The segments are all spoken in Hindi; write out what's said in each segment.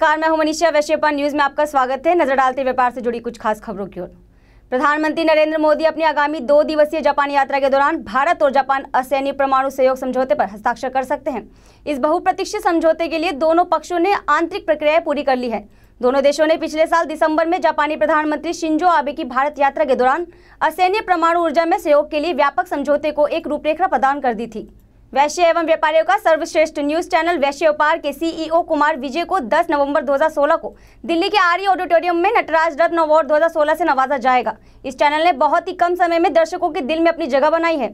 नमस्कार मैं हूं मनीषा वैश्यपा न्यूज में आपका स्वागत है नजर डालते व्यापार से जुड़ी कुछ खास खबरों की ओर प्रधानमंत्री नरेंद्र मोदी अपनी आगामी दो दिवसीय जापान यात्रा के दौरान भारत और जापान असैन्य परमाणु सहयोग समझौते पर हस्ताक्षर कर सकते हैं इस बहुप्रतीक्षित समझौते के लिए दोनों पक्षों ने आंतरिक प्रक्रियाएं पूरी कर ली है दोनों देशों ने पिछले साल दिसंबर में जापानी प्रधानमंत्री शिंजो आबे की भारत यात्रा के दौरान असैन्य परमाणु ऊर्जा में सहयोग के लिए व्यापक समझौते को एक रूपरेखा प्रदान कर दी थी वैश्य एवं व्यापारियों का सर्वश्रेष्ठ न्यूज चैनल वैश्य व्यापार के सीईओ e कुमार विजय को 10 नवंबर 2016 को दिल्ली के आर्य ऑडिटोरियम में नटराज रत्न अवार्ड 2016 से नवाजा जाएगा इस चैनल ने बहुत ही कम समय में दर्शकों के दिल में अपनी जगह बनाई है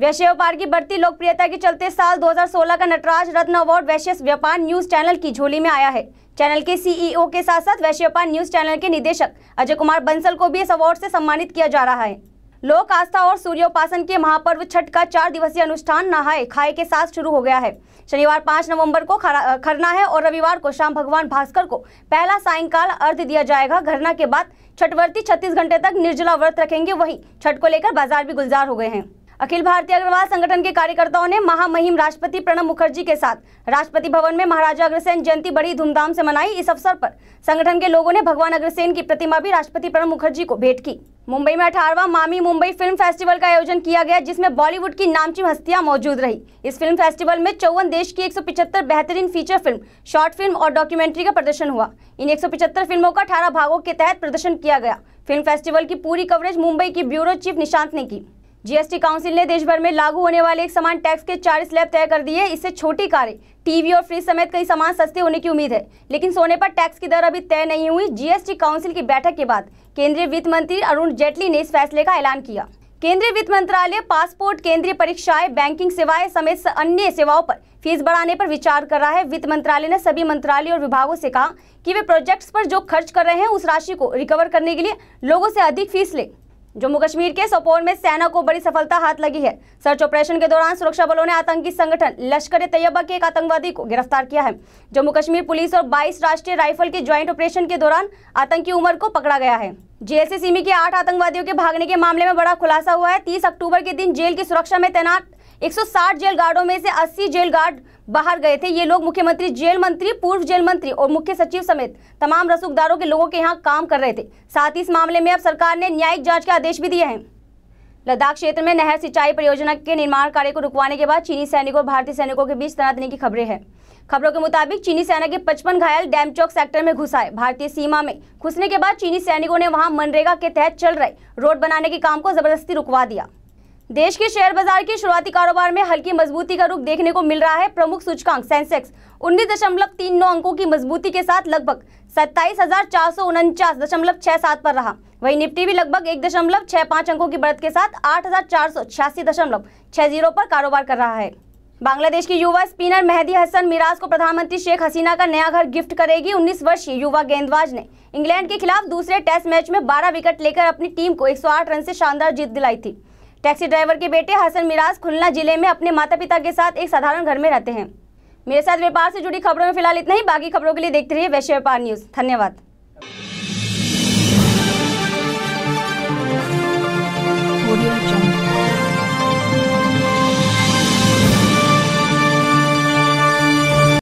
वैश्य व्यापार की बढ़ती लोकप्रियता के चलते साल दो का नटराज रत्न अवार्ड वैश्य व्यापार न्यूज चैनल की झोली में आया है चैनल के सीईओ e के साथ साथ वैश्य व्यापार न्यूज चैनल के निदेशक अजय कुमार बंसल को भी इस अवार्ड से सम्मानित किया जा रहा है लोक आस्था और सूर्योपासन के महापर्व छठ का चार दिवसीय अनुष्ठान नहाए खाए के साथ शुरू हो गया है शनिवार पाँच नवंबर को खरना है और रविवार को शाम भगवान भास्कर को पहला सायंकाल अर्ध दिया जाएगा घरना के बाद छठवर्ती छत्तीस घंटे तक निर्जला व्रत रखेंगे वही छठ को लेकर बाजार भी गुलजार हो गए हैं अखिल भारतीय अग्रवाल संगठन के कार्यकर्ताओं ने महामहिम राष्ट्रपति प्रणब मुखर्जी के साथ राष्ट्रपति भवन में महाराजा अग्रसेन जयंती बड़ी धूमधाम से मनाई इस अवसर पर संगठन के लोगों ने भगवान अग्रसेन की प्रतिमा भी राष्ट्रपति प्रणब मुखर्जी को भेंट की मुंबई में अठारवा मामी मुंबई फिल्म फेस्टिवल का आयोजन किया गया जिसमें बॉलीवुड की नामचीन हस्तियां मौजूद रही इस फिल्म फेस्टिवल में चौवन देश की एक बेहतरीन फीचर फिल्म शॉर्ट फिल्म और डॉक्यूमेंट्री का प्रदर्शन हुआ इन एक फिल्मों का अठारह भागों के तहत प्रदर्शन किया गया फिल्म फेस्टिवल की पूरी कवरेज मुंबई की ब्यूरो चीफ निशांत ने की जीएसटी काउंसिल ने देश भर में लागू होने वाले एक समान टैक्स के चार स्लैब तय कर दिए इससे छोटी कारें टीवी और फ्रिज समेत कई सामान सस्ते होने की उम्मीद है लेकिन सोने पर टैक्स की दर अभी तय नहीं हुई जीएसटी काउंसिल की बैठक के बाद केंद्रीय वित्त मंत्री अरुण जेटली ने इस फैसले का ऐलान किया केंद्रीय वित्त मंत्रालय पासपोर्ट केंद्रीय परीक्षाएं बैंकिंग सेवाएं समेत अन्य सेवाओं पर फीस बढ़ाने पर विचार कर रहा है वित्त मंत्रालय ने सभी मंत्रालय और विभागों से कहा कि वे प्रोजेक्ट्स पर जो खर्च कर रहे हैं उस राशि को रिकवर करने के लिए लोगों से अधिक फीस लें जम्मू कश्मीर के सोपोर में सेना को बड़ी सफलता हाथ लगी है सर्च ऑपरेशन के दौरान सुरक्षा बलों ने आतंकी संगठन लश्कर ए तैयबा के एक आतंकवादी को गिरफ्तार किया है जम्मू कश्मीर पुलिस और 22 राष्ट्रीय राइफल के ज्वाइंट ऑपरेशन के दौरान आतंकी उमर को पकड़ा गया है जेल से सीमी के आठ आतंकवादियों के भागने के मामले में बड़ा खुलासा हुआ है तीस अक्टूबर के दिन जेल की सुरक्षा में तैनात 160 जेल गार्डों में से 80 जेल गार्ड बाहर गए थे ये लोग मुख्यमंत्री जेल मंत्री पूर्व जेल मंत्री और मुख्य सचिव समेत तमाम रसूखदारों के लोगों के यहाँ काम कर रहे थे साथ ही इस मामले में अब सरकार ने न्यायिक जाँच के आदेश भी दिए हैं लद्दाख क्षेत्र में नहर सिंचाई परियोजना के निर्माण कार्य को रुकवाने के बाद चीनी सैनिकों और भारतीय सैनिकों के बीच तनातनी की खबरें हैं खबरों के मुताबिक चीनी सेना के 55 घायल डैम चौक सेक्टर में घुस आए भारतीय सीमा में घुसने के बाद चीनी सैनिकों ने वहां मनरेगा के तहत चल रहे रोड बनाने के काम को जबरदस्ती रुकवा दिया देश के शेयर बाजार के शुरुआती कारोबार में हल्की मजबूती का रूप देखने को मिल रहा है प्रमुख सूचकांक सेंसेक्स उन्नीस दशमलव तीन नौ अंकों की मजबूती के साथ लगभग सत्ताईस हजार चार सौ उनचास दशमलव छह सात पर रहा वहीं निफ्टी भी लगभग एक दशमलव छह पांच अंकों की बढ़त के साथ आठ हजार चार सौ छियासी दशमलव छह जीरो पर कारोबार कर रहा है बांग्लादेश की युवा स्पिनर मेहदी हसन मिराज को प्रधानमंत्री शेख हसीना का नया घर गिफ्ट करेगी 19 वर्षीय युवा गेंदबाज ने इंग्लैंड के खिलाफ दूसरे टेस्ट मैच में 12 विकेट लेकर अपनी टीम को 108 रन से शानदार जीत दिलाई थी टैक्सी ड्राइवर के बेटे हसन मिराज खुलना जिले में अपने माता पिता के साथ एक साधारण घर में रहते हैं मेरे साथ व्यापार से जुड़ी खबरों में फिलहाल इतना ही बाकी खबरों के लिए देखते रहिए वैश्य व्यापार न्यूज़ धन्यवाद